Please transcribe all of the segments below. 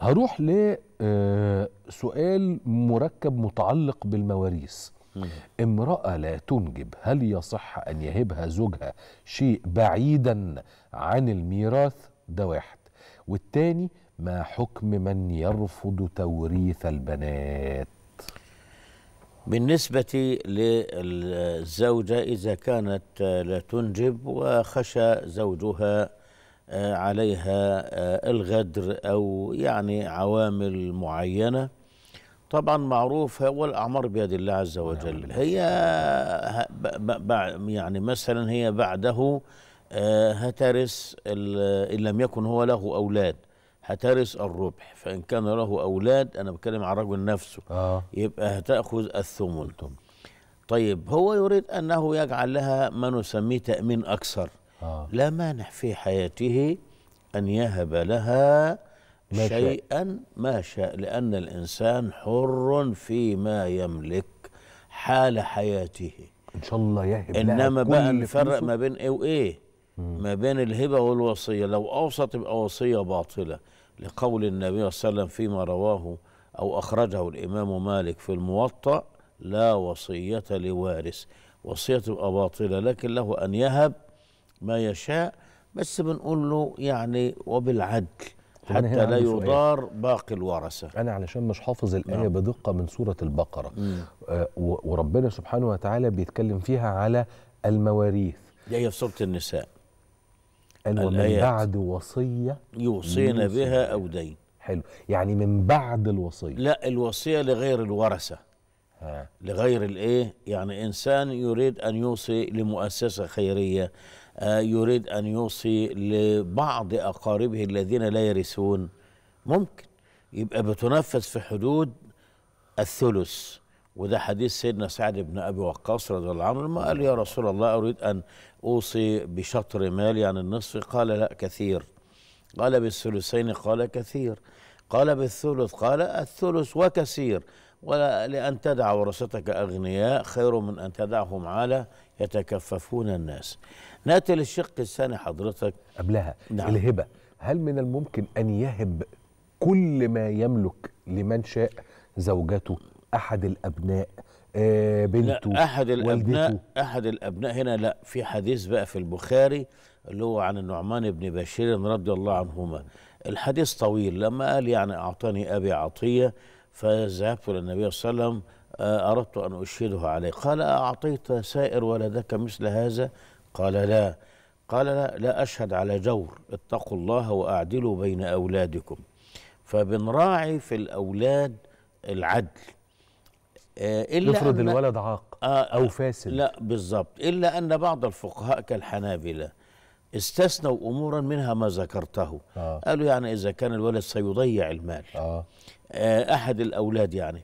هروح لسؤال آه، مركب متعلق بالمواريث امرأة لا تنجب هل يصح أن يهبها زوجها شيء بعيدا عن الميراث ده واحد والتاني ما حكم من يرفض توريث البنات بالنسبة للزوجة إذا كانت لا تنجب وخشى زوجها آه، عليها آه، الغدر أو يعني عوامل معينة طبعا معروف هو الأعمار بيد الله عز وجل هي يعني مثلا هي بعده آه، هترس إن لم يكن هو له أولاد هترس الربح فإن كان له أولاد أنا بتكلم عن رجل نفسه يبقى هتأخذ الثمن طيب هو يريد أنه يجعل لها ما نسميه تأمين أكثر آه. لا مانع في حياته أن يهب لها ما شيئا ما شاء لأن الإنسان حر فيما يملك حال حياته إن شاء الله يهب إنما بقى نفرق ما بين إيه وإيه ما بين الهبة والوصية لو أوصى تبقى وصية باطلة لقول النبي صلى الله عليه وسلم فيما رواه أو أخرجه الإمام مالك في الموطأ لا وصية لوارث وصية تبقى باطلة لكن له أن يهب ما يشاء بس بنقول له يعني وبالعدل حتى لا يضار باقي الورثه انا علشان مش حافظ الايه نعم. بدقه من سوره البقره آه وربنا سبحانه وتعالى بيتكلم فيها على المواريث دي في سوره النساء قال ومن بعد وصيه يوصينا بها او دين حلو يعني من بعد الوصيه لا الوصيه لغير الورثه آه، لغير الايه يعني انسان يريد ان يوصي لمؤسسه خيريه آه، يريد ان يوصي لبعض اقاربه الذين لا يرثون ممكن يبقى بتنفذ في حدود الثلث وده حديث سيدنا سعد بن ابي وقاص رضي الله عنه ما قال يا رسول الله اريد ان اوصي بشطر مال يعني النصف قال لا كثير قال بالثلثين قال كثير قال بالثلث قال الثلث وكثير ولا لأن تدع ورثتك أغنياء خير من أن تدعهم على يتكففون الناس نأتي للشق الثاني حضرتك قبلها نعم. الهبة هل من الممكن أن يهب كل ما يملك لمن شاء زوجته أحد الأبناء آه بنته لا أحد الأبناء والدته. أحد الأبناء هنا لا في حديث بقى في البخاري اللي هو عن النعمان بن بشير رضي الله عنهما الحديث طويل لما قال يعني أعطاني أبي عطية فذهبت إلى النبي صلى الله عليه وسلم آه، أردت أن أشهده عليه قال أعطيت سائر ولدك مثل هذا قال لا قال لا, لا أشهد على جور اتقوا الله وأعدلوا بين أولادكم فبنراعي في الأولاد العدل آه، إلا يفرض الولد عاق آه أو آه، فاسد لا بالظبط إلا أن بعض الفقهاء كالحنابلة استثنوا أمورا منها ما ذكرته آه. قالوا يعني إذا كان الولد سيضيع المال آه. آه، احد الاولاد يعني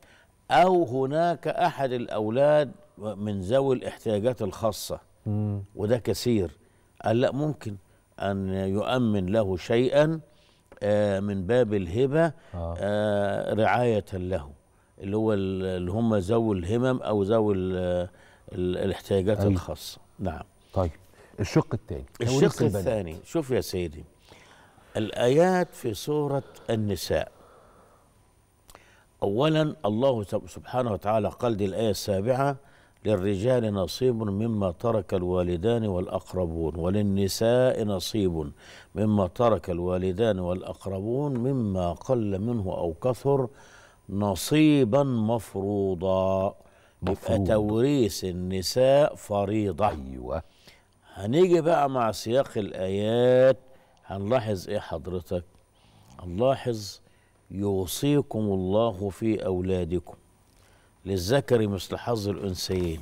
او هناك احد الاولاد من ذوي الاحتياجات الخاصه وده كثير قال لا ممكن ان يؤمن له شيئا آه، من باب الهبه آه. رعايه له اللي هو اللي هم ذوي الهمم او ذوي الاحتياجات أيوه. الخاصه نعم طيب الشق الثاني الشق الثاني شوف يا سيدي الايات في سوره النساء أولا الله سبحانه وتعالى قال دي الآية السابعة للرجال نصيب مما ترك الوالدان والأقربون وللنساء نصيب مما ترك الوالدان والأقربون مما قل منه أو كثر نصيبا مفروضا يبقى توريث النساء فريضة أيوة هنيجي بقى مع سياق الآيات هنلاحظ إيه حضرتك هنلاحظ يوصيكم الله في أولادكم للذكر مثل حظ الأنثيين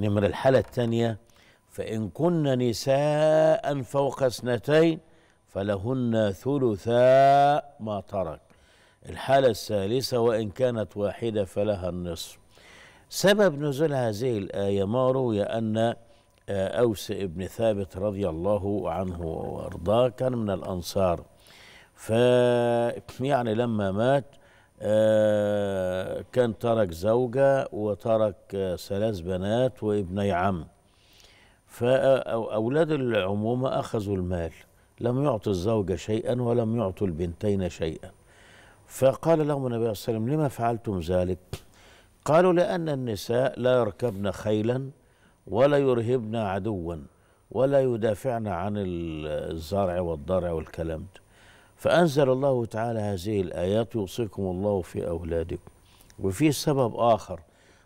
نمر الحالة الثانية فإن كن نساء فوق اثنتين فلهن ثلثا ما ترك الحالة الثالثة وإن كانت واحدة فلها النصف سبب نزول هذه الآية ما روي أن آه، أوس ابن ثابت رضي الله عنه وأرضاه كان من الأنصار ف يعني لما مات آه، كان ترك زوجة وترك آه، ثلاث بنات وابني عم فأولاد العمومة أخذوا المال لم يعطوا الزوجة شيئا ولم يعطوا البنتين شيئا فقال لهم النبي عليه الصلاة والسلام لما فعلتم ذلك قالوا لأن النساء لا يركبن خيلا ولا يرهبن عدوا ولا يدافعن عن الزرع والضرع والكلام ده فأنزل الله تعالى هذه الآيات يوصيكم الله في أولادكم وفي سبب آخر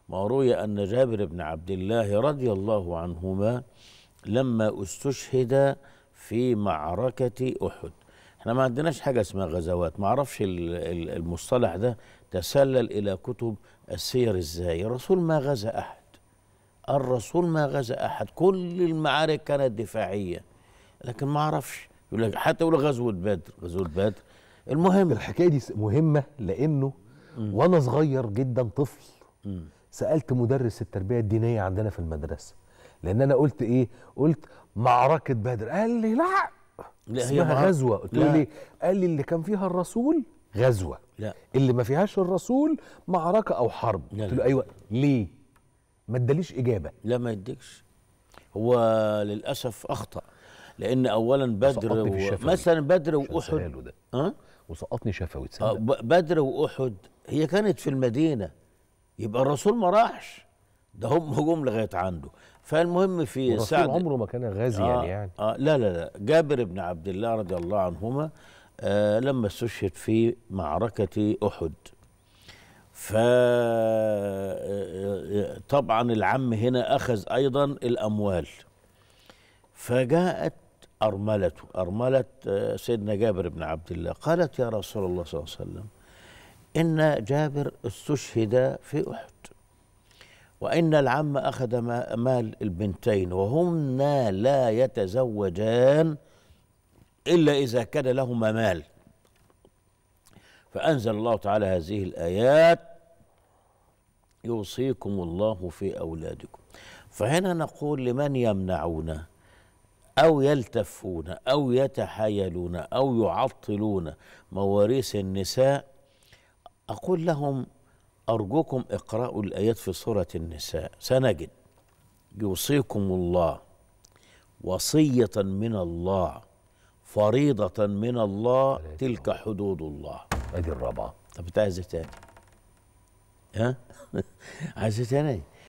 ما روي أن جابر بن عبد الله رضي الله عنهما لما استشهد في معركة أحد احنا ما عندناش حاجة اسمها غزوات ما عرفش المصطلح ده تسلل إلى كتب السير ازاي الرسول ما غزا أحد الرسول ما غزا أحد كل المعارك كانت دفاعية لكن ما عرفش يقول لك حتى يقول غزوه بدر غزوه بدر المهم الحكايه دي مهمه لانه مم. وانا صغير جدا طفل مم. سالت مدرس التربيه الدينيه عندنا في المدرسه لان انا قلت ايه قلت معركه بدر قال لي لا, لا اسمها غزوه قلت له ليه قال لي اللي كان فيها الرسول غزوه لا اللي ما فيهاش الرسول معركه او حرب قلت له ايوه ليه ما اداليش اجابه لا ما يديكش هو للاسف اخطا لان اولا بدر مثلا بدر واحد ها وسقطني شفوي أه بدر واحد هي كانت في المدينه يبقى الرسول ما راحش ده هم جم لغايه عنده فالمهم في سعد عمره ما كان غازيا آه يعني, يعني آه لا لا لا جابر بن عبد الله رضي الله عنهما آه لما استشهد في معركه احد ف آه، آه، آه، طبعا العم هنا اخذ ايضا الاموال فجاءت أرملته أرملة آه، سيدنا جابر بن عبد الله قالت يا رسول الله صلى الله عليه وسلم إن جابر استشهد في أحد وإن العم أخذ مال البنتين وهما لا يتزوجان إلا إذا كان لهما مال فأنزل الله تعالى هذه الآيات يوصيكم الله في أولادكم فهنا نقول لمن يمنعونه أو يلتفون أو يتحايلون أو يعطلون مواريث النساء أقول لهم أرجوكم اقرأوا الآيات في سورة النساء سنجد يوصيكم الله وصية من الله فريضة من الله تلك حدود الله ادي الرابعة طب انت عايز إيه تاني ها عايز إيه تاني